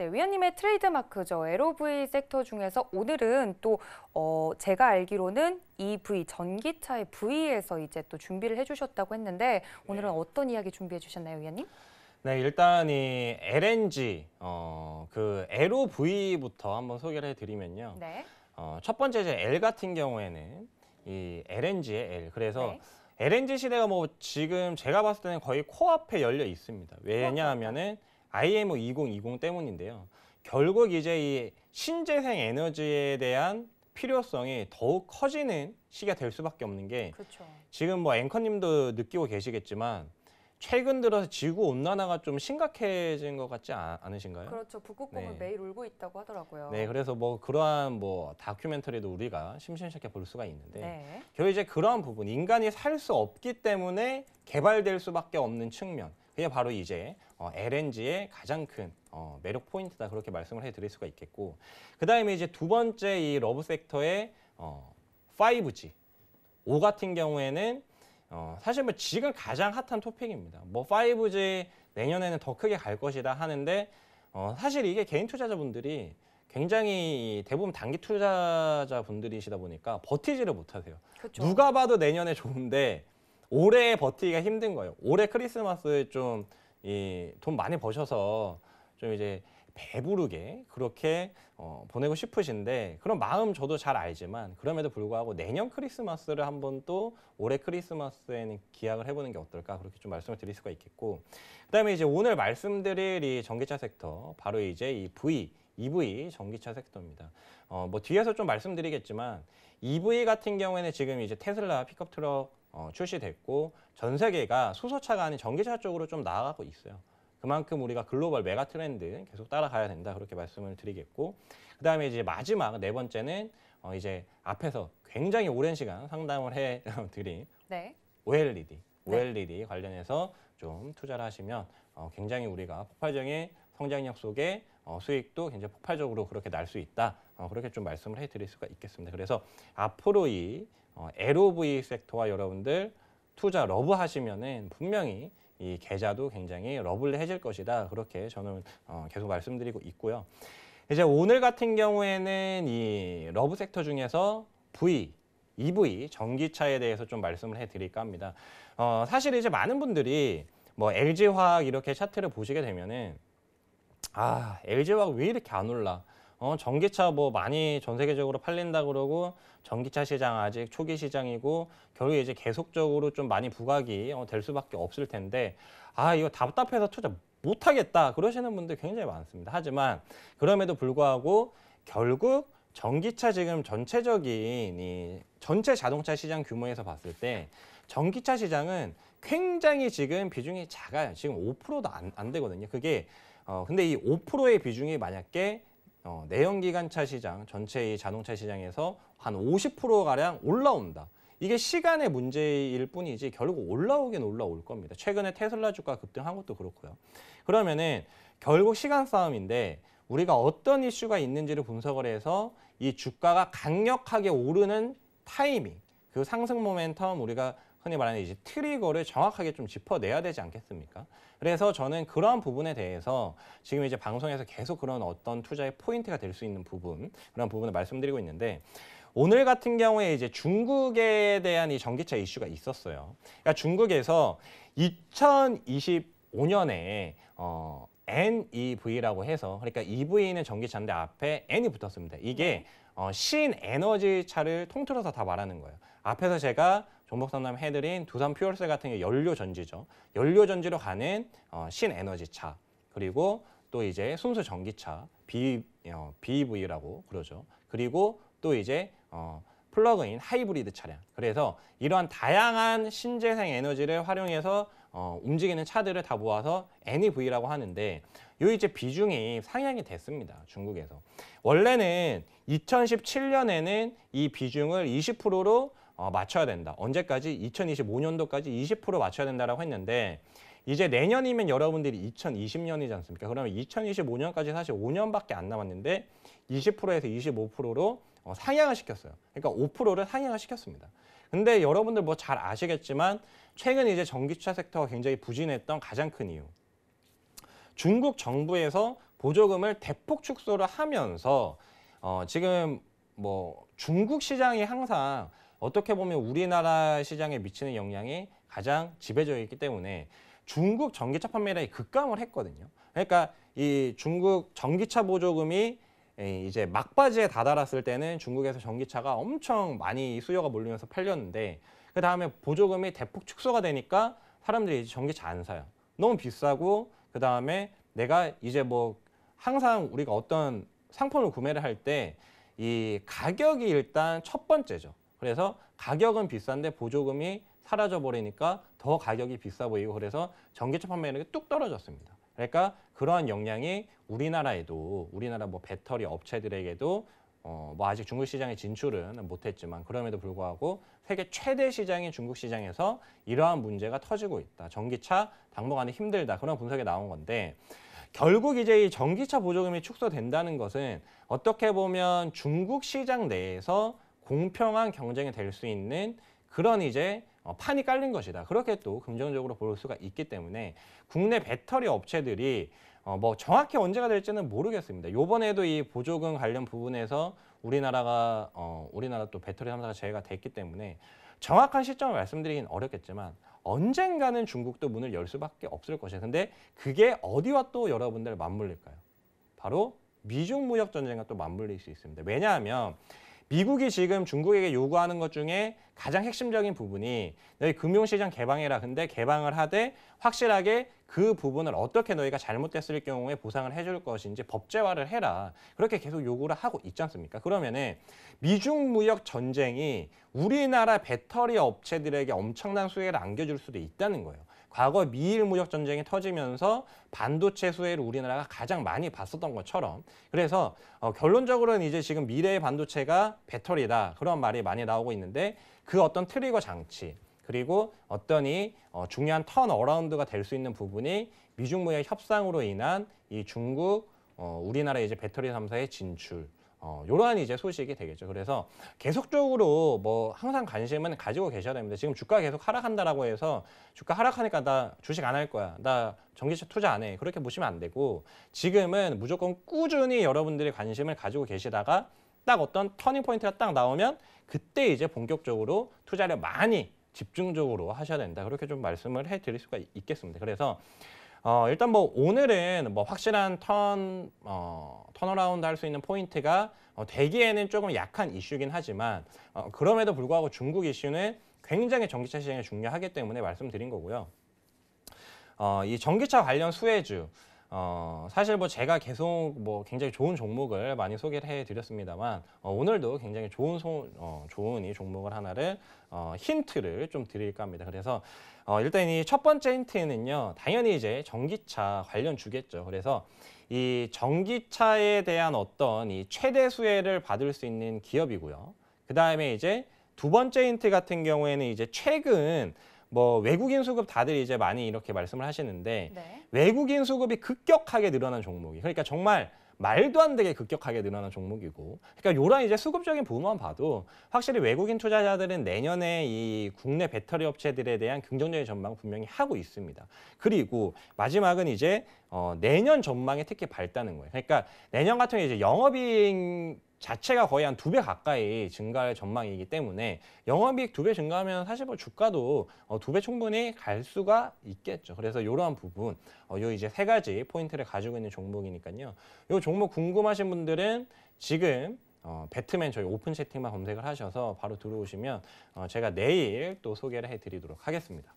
네, 위원님의 트레이드마크죠. LOV 섹터 중에서 오늘은 또 어, 제가 알기로는 EV 전기차의 V에서 이제 또 준비를 해주셨다고 했는데 오늘은 네. 어떤 이야기 준비해 주셨나요, 위원님? 네, 일단 이 LNG 어, 그 LOV부터 한번 소개를 해드리면요. 네. 어, 첫 번째 이제 L 같은 경우에는 이 LNG의 L. 그래서 네. LNG 시대가 뭐 지금 제가 봤을 때는 거의 코앞에 열려 있습니다. 왜냐하면은 IMO 2020 때문인데요. 결국 이제 이 신재생 에너지에 대한 필요성이 더욱 커지는 시기가 될 수밖에 없는 게 그렇죠. 지금 뭐 앵커님도 느끼고 계시겠지만 최근 들어서 지구 온난화가 좀 심각해진 것 같지 않, 으신가요 그렇죠. 북극곰은 네. 매일 울고 있다고 하더라고요. 네, 그래서 뭐 그러한 뭐 다큐멘터리도 우리가 심심찮게 볼 수가 있는데 네. 결국 이제 그러한 부분 인간이 살 수 없기 때문에 개발될 수밖에 없는 측면 그게 바로 이제 어, LNG의 가장 큰 어, 매력 포인트다 그렇게 말씀을 해드릴 수가 있겠고 그 다음에 이제 두 번째 이 러브 섹터의 어, 5G 5 같은 경우에는 어, 사실 뭐 지금 가장 핫한 토픽입니다. 뭐 5G 내년에는 더 크게 갈 것이다 하는데 어, 사실 이게 개인 투자자분들이 굉장히 대부분 단기 투자자분들이시다 보니까 버티지를 못하세요. 그쵸. 누가 봐도 내년에 좋은데 올해 버티기가 힘든 거예요. 올해 크리스마스에 좀 이 돈 많이 버셔서 좀 이제 배부르게 그렇게 어, 보내고 싶으신데 그런 마음 저도 잘 알지만 그럼에도 불구하고 내년 크리스마스를 한 번 또 올해 크리스마스에는 기약을 해보는 게 어떨까 그렇게 좀 말씀을 드릴 수가 있겠고 그다음에 이제 오늘 말씀드릴 이 전기차 섹터 바로 이제 이 V EV 전기차 섹터입니다. 어, 뭐 뒤에서 좀 말씀드리겠지만 EV 같은 경우에는 지금 이제 테슬라 픽업 트럭 어, 출시됐고 전 세계가 수소차가 아닌 전기차 쪽으로 좀 나아가고 있어요. 그만큼 우리가 글로벌 메가 트렌드 계속 따라가야 된다 그렇게 말씀을 드리겠고 그다음에 이제 마지막 네 번째는 어, 이제 앞에서 굉장히 오랜 시간 상담을 해 드린 네. OLED, OLED 네. 관련해서 좀 투자를 하시면 어, 굉장히 우리가 폭발적인 성장력 속에 어, 수익도 굉장히 폭발적으로 그렇게 날 수 있다. 어, 그렇게 좀 말씀을 해드릴 수가 있겠습니다. 그래서 앞으로 이 어, LOV 섹터와 여러분들 투자 러브 하시면은 분명히 이 계좌도 굉장히 러블리해질 것이다. 그렇게 저는 어, 계속 말씀드리고 있고요. 이제 오늘 같은 경우에는 이 러브 섹터 중에서 V EV 전기차에 대해서 좀 말씀을 해드릴까 합니다. 어, 사실 이제 많은 분들이 뭐 LG 화학 이렇게 차트를 보시게 되면은 아 l g 화왜 이렇게 안 올라? 어, 전기차 뭐 많이 전 세계적으로 팔린다 그러고 전기차 시장 아직 초기 시장이고 결국 이제 계속적으로 좀 많이 부각이 어, 될 수밖에 없을 텐데 아 이거 답답해서 투자 못하겠다 그러시는 분들 굉장히 많습니다. 하지만 그럼에도 불구하고 결국 전기차 지금 전체적인 이 전체 자동차 시장 규모에서 봤을 때 전기차 시장은 굉장히 지금 비중이 작아요. 지금 5%도 안, 안 되거든요. 그게 어, 근데 이 5%의 비중이 만약에 어, 내연기관차 시장 전체 이 자동차 시장에서 한 50%가량 올라온다. 이게 시간의 문제일 뿐이지 결국 올라오긴 올라올 겁니다. 최근에 테슬라 주가 급등한 것도 그렇고요. 그러면은 결국 시간 싸움인데 우리가 어떤 이슈가 있는지를 분석을 해서 이 주가가 강력하게 오르는 타이밍, 그 상승 모멘텀 우리가 흔히 말하는 이제 트리거를 정확하게 좀 짚어내야 되지 않겠습니까? 그래서 저는 그러한 부분에 대해서 지금 이제 방송에서 계속 그런 어떤 투자의 포인트가 될 수 있는 부분 그런 부분을 말씀드리고 있는데 오늘 같은 경우에 이제 중국에 대한 이 전기차 이슈가 있었어요. 그러니까 중국에서 2025년에 어 NEV라고 해서 그러니까 EV는 전기차인데 앞에 N이 붙었습니다. 이게 어, 신 에너지 차를 통틀어서 다 말하는 거예요. 앞에서 제가 종목 상담 해드린 두산 퓨얼셀 같은 게 연료 전지죠. 연료 전지로 가는 어, 신에너지차 그리고 또 이제 순수 전기차 B, 어, b v 라고 그러죠. 그리고 또 이제 어, 플러그인 하이브리드 차량. 그래서 이러한 다양한 신재생 에너지를 활용해서 어, 움직이는 차들을 다 모아서 NEV라고 하는데 요 이제 비중이 상향이 됐습니다. 중국에서. 원래는 2017년에는 이 비중을 20%로 어, 맞춰야 된다. 언제까지? 2025년도까지 20% 맞춰야 된다라고 했는데 이제 내년이면 여러분들이 2020년이지 않습니까? 그러면 2025년까지 사실 5년밖에 안 남았는데 20%에서 25%로 어, 상향을 시켰어요. 그러니까 5%를 상향을 시켰습니다. 근데 여러분들 뭐 잘 아시겠지만 최근 이제 전기차 섹터가 굉장히 부진했던 가장 큰 이유. 중국 정부에서 보조금을 대폭 축소를 하면서 어, 지금 뭐 중국 시장이 항상 어떻게 보면 우리나라 시장에 미치는 영향이 가장 지배적이기 때문에 중국 전기차 판매량이 급감을 했거든요. 그러니까 이 중국 전기차 보조금이 이제 막바지에 다다랐을 때는 중국에서 전기차가 엄청 많이 수요가 몰리면서 팔렸는데 그 다음에 보조금이 대폭 축소가 되니까 사람들이 이제 전기차 안 사요. 너무 비싸고 그 다음에 내가 이제 뭐 항상 우리가 어떤 상품을 구매를 할 때 이 가격이 일단 첫 번째죠. 그래서 가격은 비싼데 보조금이 사라져 버리니까 더 가격이 비싸 보이고 그래서 전기차 판매력이 뚝 떨어졌습니다. 그러니까 그러한 영향이 우리나라에도 우리나라 뭐 배터리 업체들에게도 어, 뭐 아직 중국 시장에 진출은 못했지만 그럼에도 불구하고 세계 최대 시장인 중국 시장에서 이러한 문제가 터지고 있다. 전기차 당분간은 힘들다. 그런 분석이 나온 건데 결국 이제 이 전기차 보조금이 축소된다는 것은 어떻게 보면 중국 시장 내에서 공평한 경쟁이 될 수 있는 그런 이제 어, 판이 깔린 것이다. 그렇게 또 긍정적으로 볼 수가 있기 때문에 국내 배터리 업체들이 어, 뭐 정확히 언제가 될지는 모르겠습니다. 요번에도 이 보조금 관련 부분에서 우리나라가 어, 우리나라 또 배터리 삼사가 제외가 됐기 때문에 정확한 시점을 말씀드리긴 어렵겠지만 언젠가는 중국도 문을 열 수밖에 없을 것이에요. 근데 그게 어디와 또 여러분들 맞물릴까요? 바로 미중 무역 전쟁과 또 맞물릴 수 있습니다. 왜냐하면 미국이 지금 중국에게 요구하는 것 중에 가장 핵심적인 부분이 너희 금융시장 개방해라. 근데 개방을 하되 확실하게 그 부분을 어떻게 너희가 잘못됐을 경우에 보상을 해줄 것인지 법제화를 해라. 그렇게 계속 요구를 하고 있지 않습니까? 그러면은 미중 무역 전쟁이 우리나라 배터리 업체들에게 엄청난 수혜를 안겨줄 수도 있다는 거예요. 과거 미일 무역 전쟁이 터지면서 반도체 수혜를 우리나라가 가장 많이 봤었던 것처럼 그래서 어, 결론적으로는 이제 지금 미래의 반도체가 배터리다 그런 말이 많이 나오고 있는데 그 어떤 트리거 장치 그리고 어떤 이 어, 중요한 턴 어라운드가 될 수 있는 부분이 미중 무역 협상으로 인한 이 중국 어, 우리나라 이제 배터리 삼사의 진출 어, 요러한 이제 소식이 되겠죠. 그래서 계속적으로 뭐 항상 관심은 가지고 계셔야 됩니다. 지금 주가 계속 하락한다라고 해서 주가 하락하니까 나 주식 안 할 거야. 나 전기차 투자 안 해. 그렇게 보시면 안 되고 지금은 무조건 꾸준히 여러분들이 관심을 가지고 계시다가 딱 어떤 터닝 포인트가 딱 나오면 그때 이제 본격적으로 투자를 많이 집중적으로 하셔야 된다. 그렇게 좀 말씀을 해 드릴 수가 있겠습니다. 그래서 어, 일단 뭐 오늘은 뭐 확실한 턴, 어, 턴어라운드 할 수 있는 포인트가 어, 되기에는 조금 약한 이슈긴 하지만 어, 그럼에도 불구하고 중국 이슈는 굉장히 전기차 시장에 중요하기 때문에 말씀드린 거고요. 어, 이 전기차 관련 수혜주 어, 사실 뭐 제가 계속 뭐 굉장히 좋은 종목을 많이 소개를 해드렸습니다만 어, 오늘도 굉장히 좋은 소, 어, 좋은 이 종목을 하나를 어, 힌트를 좀 드릴까 합니다. 그래서 어, 일단 이 첫 번째 힌트는요, 당연히 이제 전기차 관련 주겠죠. 그래서 이 전기차에 대한 어떤 이 최대 수혜를 받을 수 있는 기업이고요. 그 다음에 이제 두 번째 힌트 같은 경우에는 이제 최근 뭐 외국인 수급 다들 이제 많이 이렇게 말씀을 하시는데 네. 외국인 수급이 급격하게 늘어난 종목이 그러니까 정말 말도 안 되게 급격하게 늘어난 종목이고 그러니까 요런 이제 수급적인 부분만 봐도 확실히 외국인 투자자들은 내년에 이 국내 배터리 업체들에 대한 긍정적인 전망 분명히 하고 있습니다. 그리고 마지막은 이제 어, 내년 전망에 특히 밝다는 거예요. 그러니까 내년 같은 경우 에 이제 영업이익 자체가 거의 한 두 배 가까이 증가할 전망이기 때문에 영업이익 두 배 증가하면 사실 뭐 주가도 어, 두배 충분히 갈 수가 있겠죠. 그래서 이러한 부분, 어, 요 이제 세 가지 포인트를 가지고 있는 종목이니까요. 요 종목 궁금하신 분들은 지금 어, 배트맨 저희 오픈 채팅만 검색을 하셔서 바로 들어오시면 어, 제가 내일 또 소개를 해드리도록 하겠습니다.